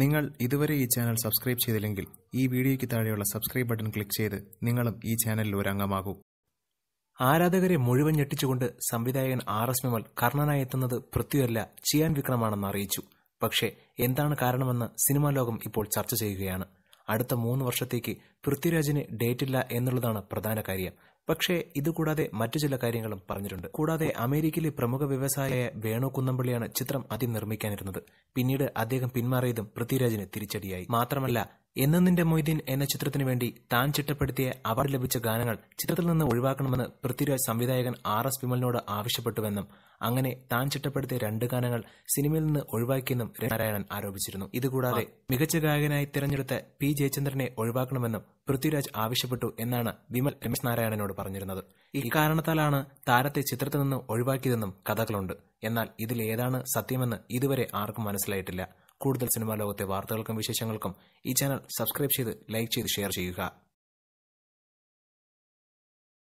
നിങ്ങൾ ഇതുവരെ ഈ ചാനൽ സബ്സ്ക്രൈബ് ചെയ്തില്ലെങ്കിൽ ഈ വീഡിയോയ്ക്ക് താഴെയുള്ള സബ്സ്ക്രൈബ് ബട്ടൺ ക്ലിക്ക് ചെയ്ത് നിങ്ങളും ഈ ചാനലിൽ ഒരു അംഗമാകൂ ആരാധകരെ മുഴുവൻ ഞെട്ടിച്ചുകൊണ്ട് സംവിധായകൻ ആർ എസ് വിമൽ കർണനായി എത്തുന്നത് പൃഥ്വിയല്ല ചിയാൻ വിക്രമാണെന്ന് അറിയിച്ചു പക്ഷേ എന്താണ് കാരണമെന്ന് സിനിമാ ലോകം ഇപ്പോൾ ചർച്ച ചെയ്യുകയാണ് അടുത്ത മൂന്ന് വർഷത്തേക്ക് പൃഥ്വിരാജിന് ഡേറ്റില്ല എന്നുള്ളതാണ് പ്രധാന കാര്യം പക്ഷേ ഇതുകൂടാതെ മറ്റു ചില കാര്യങ്ങളും പറഞ്ഞിട്ടുണ്ട് കൂടാതെ അമേരിക്കയിലെ പ്രമുഖ വ്യവസായിയായ വേണു കുന്നംപള്ളിയാണ് ചിത്രം ആദ്യം നിർമ്മിക്കാനിരുന്നത് പിന്നീട് അദ്ദേഹം പിന്മാറിയതും പൃഥ്വിരാജിന് തിരിച്ചടിയായി മാത്രമല്ല എന്ന് നിന്റെ മൊയ്തീൻ എന്ന ചിത്രത്തിനു വേണ്ടി താൻ ചിട്ടപ്പെടുത്തിയ അവാർഡ് ലഭിച്ച ഗാനങ്ങൾ ചിത്രത്തിൽ നിന്ന് ഒഴിവാക്കണമെന്ന് പൃഥ്വിരാജ് സംവിധായകൻ ആർ എസ് വിമലിനോട് ആവശ്യപ്പെട്ടുവെന്നും അങ്ങനെ താൻ ചിട്ടപ്പെടുത്തിയ രണ്ട് ഗാനങ്ങൾ സിനിമയിൽ നിന്ന് ഒഴിവാക്കിയെന്നും നാരായണൻ ആരോപിച്ചിരുന്നു ഇതുകൂടാതെ മികച്ച ഗായകനായി തിരഞ്ഞെടുത്ത പി ജയചന്ദ്രനെ ഒഴിവാക്കണമെന്നും പൃഥ്വിരാജ് ആവശ്യപ്പെട്ടു എന്നാണ് വിമൽ രമേശ് നാരായണനോട് പറഞ്ഞിരുന്നത് കാരണത്താലാണ് താരത്തെ ചിത്രത്തിൽ നിന്ന് ഒഴിവാക്കിയതെന്നും കഥകളുണ്ട് എന്നാൽ ഇതിലേതാണ് സത്യമെന്ന് ഇതുവരെ ആർക്കും മനസ്സിലായിട്ടില്ല കൂടുതൽ സിനിമാ ലോകത്തെ വാർത്തകൾക്കും വിശേഷങ്ങൾക്കും ഈ ചാനൽ സബ്സ്ക്രൈബ് ചെയ്ത് ലൈക്ക് ചെയ്ത് ഷെയർ ചെയ്യുക